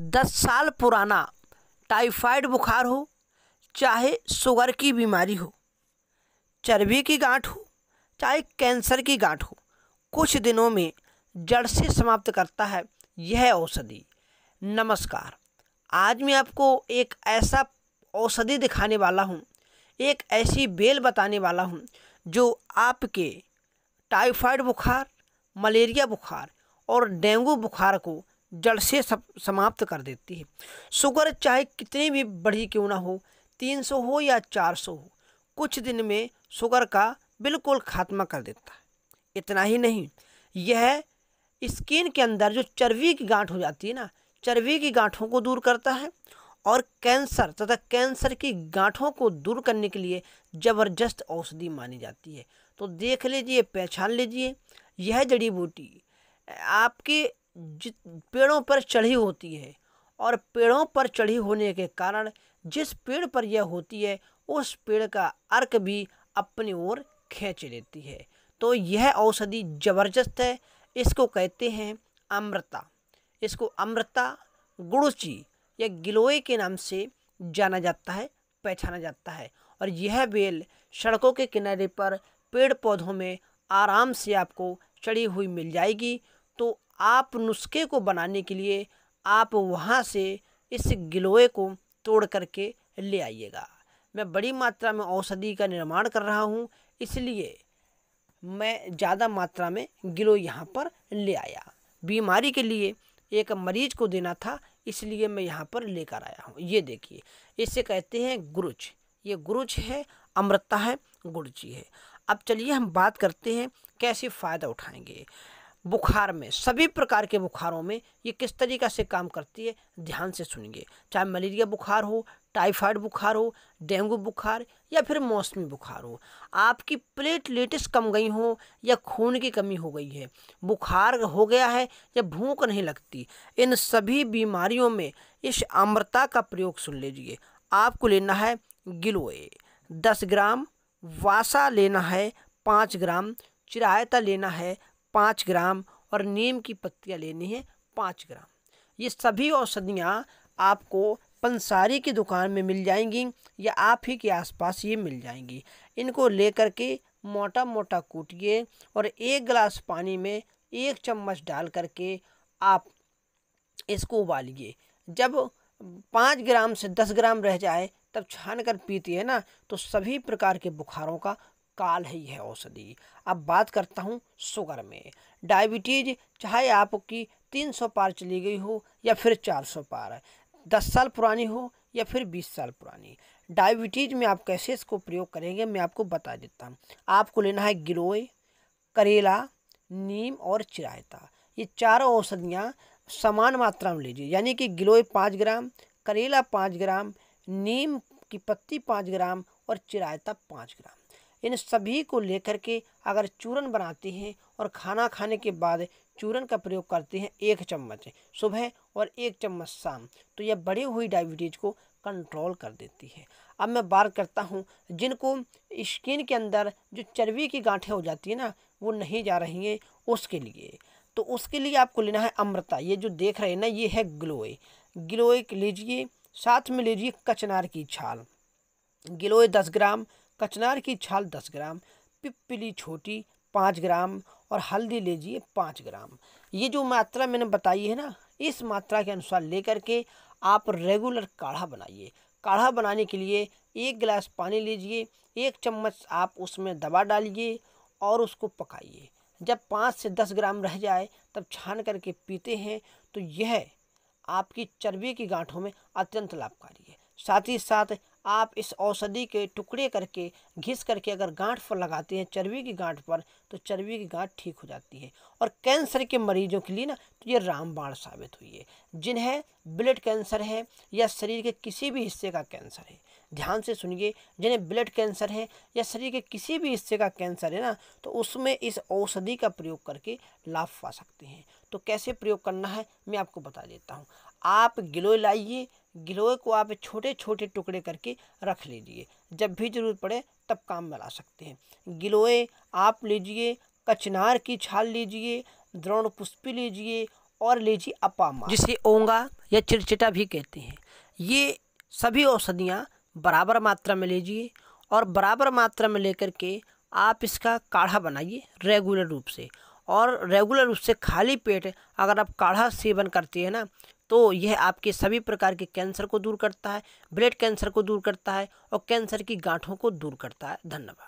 दस साल पुराना टाइफाइड बुखार हो चाहे शुगर की बीमारी हो चर्बी की गांठ हो चाहे कैंसर की गांठ हो कुछ दिनों में जड़ से समाप्त करता है यह औषधि नमस्कार आज मैं आपको एक ऐसा औषधि दिखाने वाला हूँ एक ऐसी बेल बताने वाला हूँ जो आपके टाइफाइड बुखार मलेरिया बुखार और डेंगू बुखार को जड़ से समाप्त कर देती है शुगर चाहे कितनी भी बढ़ी क्यों ना हो 300 हो या 400 हो कुछ दिन में शुगर का बिल्कुल खात्मा कर देता है इतना ही नहीं यह स्किन के अंदर जो चर्बी की गांठ हो जाती है ना चर्बी की गांठों को दूर करता है और कैंसर तथा कैंसर की गांठों को दूर करने के लिए ज़बरदस्त औषधि मानी जाती है तो देख लीजिए पहचान लीजिए यह जड़ी बूटी आपके हम्म। जित पेड़ों पर चढ़ी होती है और पेड़ों पर चढ़ी होने के कारण जिस पेड़ पर यह होती है उस पेड़ का अर्क भी अपनी ओर खींच लेती है तो यह औषधि जबरदस्त है इसको कहते हैं अमृता इसको अमृता गुड़ची या गिलोय के नाम से जाना जाता है पहचाना जाता है और यह बेल सड़कों के किनारे पर पेड़ पौधों में आराम से आपको चढ़ी हुई मिल जाएगी आप नुस्खे को बनाने के लिए आप वहाँ से इस गिलोए को तोड़ करके ले आइएगा मैं बड़ी मात्रा में औषधि का निर्माण कर रहा हूँ इसलिए मैं ज़्यादा मात्रा में गिलोय यहाँ पर ले आया बीमारी के लिए एक मरीज को देना था इसलिए मैं यहाँ पर लेकर आया हूँ ये देखिए इसे कहते हैं गुरुच ये गुरुच है अमृता है गुरुची है अब चलिए हम बात करते हैं कैसे फ़ायदा उठाएंगे बुखार में सभी प्रकार के बुखारों में ये किस तरीक़ा से काम करती है ध्यान से सुनिए चाहे मलेरिया बुखार हो टाइफाइड बुखार हो डेंगू बुखार या फिर मौसमी बुखार हो आपकी प्लेटलेट्स कम गई हो या खून की कमी हो गई है बुखार हो गया है या भूख नहीं लगती इन सभी बीमारियों में इस अमृता का प्रयोग सुन लीजिए आपको लेना है गिलोए दस ग्राम वासा लेना है पाँच ग्राम चिरायता लेना है पाँच ग्राम और नीम की पत्तियाँ लेनी है पाँच ग्राम ये सभी औषधियाँ आपको पंसारी की दुकान में मिल जाएंगी या आप ही के आसपास ये मिल जाएंगी इनको लेकर के मोटा मोटा कूटिए और एक गिलास पानी में एक चम्मच डाल करके आप इसको उबालिए जब पाँच ग्राम से दस ग्राम रह जाए तब छान कर पीती है ना तो सभी प्रकार के बुखारों का काल ही है औषधि अब बात करता हूँ शुगर में डायबिटीज़ चाहे आपकी तीन सौ पार चली गई हो या फिर चार सौ पार दस साल पुरानी हो या फिर बीस साल पुरानी डायबिटीज़ में आप कैसे इसको प्रयोग करेंगे मैं आपको बता देता हूँ आपको लेना है गिलोय करेला नीम और चिरायता ये चारों औषधियाँ समान मात्रा में लीजिए यानी कि गिलोय पाँच ग्राम करेला पाँच ग्राम नीम की पत्ती पाँच ग्राम और चिरायता पाँच ग्राम इन सभी को लेकर के अगर चूरन बनाते हैं और खाना खाने के बाद चूरन का प्रयोग करते हैं एक चम्मच सुबह और एक चम्मच शाम तो यह बढ़ी हुई डायबिटीज़ को कंट्रोल कर देती है अब मैं बात करता हूँ जिनको स्किन के अंदर जो चर्बी की गांठें हो जाती है ना वो नहीं जा रही हैं उसके लिए तो उसके लिए आपको लेना है अमृता ये जो देख रहे हैं ना ये है ग्लोए ग्लोए लीजिए साथ में लीजिए कचनार की छाल गिलोए दस ग्राम कचनार की छाल दस ग्राम पिपली छोटी पाँच ग्राम और हल्दी लीजिए पाँच ग्राम ये जो मात्रा मैंने बताई है ना इस मात्रा के अनुसार लेकर के आप रेगुलर काढ़ा बनाइए काढ़ा बनाने के लिए एक गिलास पानी लीजिए एक चम्मच आप उसमें दवा डालिए और उसको पकाइए जब पाँच से दस ग्राम रह जाए तब छान करके पीते हैं तो यह आपकी चर्बी की गांठों में अत्यंत लाभकारी है साथ ही साथ आप इस औषधि के टुकड़े करके घिस करके अगर गांठ पर लगाते हैं चर्बी की गांठ पर तो चर्बी की गांठ ठीक हो जाती है और कैंसर के मरीजों के लिए ना तो ये रामबाण साबित हुई है जिन्हें ब्लड कैंसर है या शरीर के किसी भी हिस्से का कैंसर है ध्यान से सुनिए जिन्हें ब्लड कैंसर है या शरीर के किसी भी हिस्से का कैंसर है ना तो उसमें इस औषधि का प्रयोग करके लाभ पा सकते हैं तो कैसे प्रयोग करना है मैं आपको बता देता हूँ आप गिलोय लाइए गिलोय को आप छोटे छोटे टुकड़े करके रख लीजिए जब भी ज़रूरत पड़े तब काम में ला सकते हैं गिलोए आप लीजिए कचनार की छाल लीजिए द्रोण पुष्पी लीजिए और लीजिए अपामा जिसे ओंगा या चिड़चिटा भी कहते हैं ये सभी औषधियाँ बराबर मात्रा में लीजिए और बराबर मात्रा में लेकर के आप इसका काढ़ा बनाइए रेगुलर रूप से और रेगुलर रूप से खाली पेट अगर आप काढ़ा सेवन करते हैं ना तो यह आपके सभी प्रकार के कैंसर को दूर करता है ब्लड कैंसर को दूर करता है और कैंसर की गांठों को दूर करता है धन्यवाद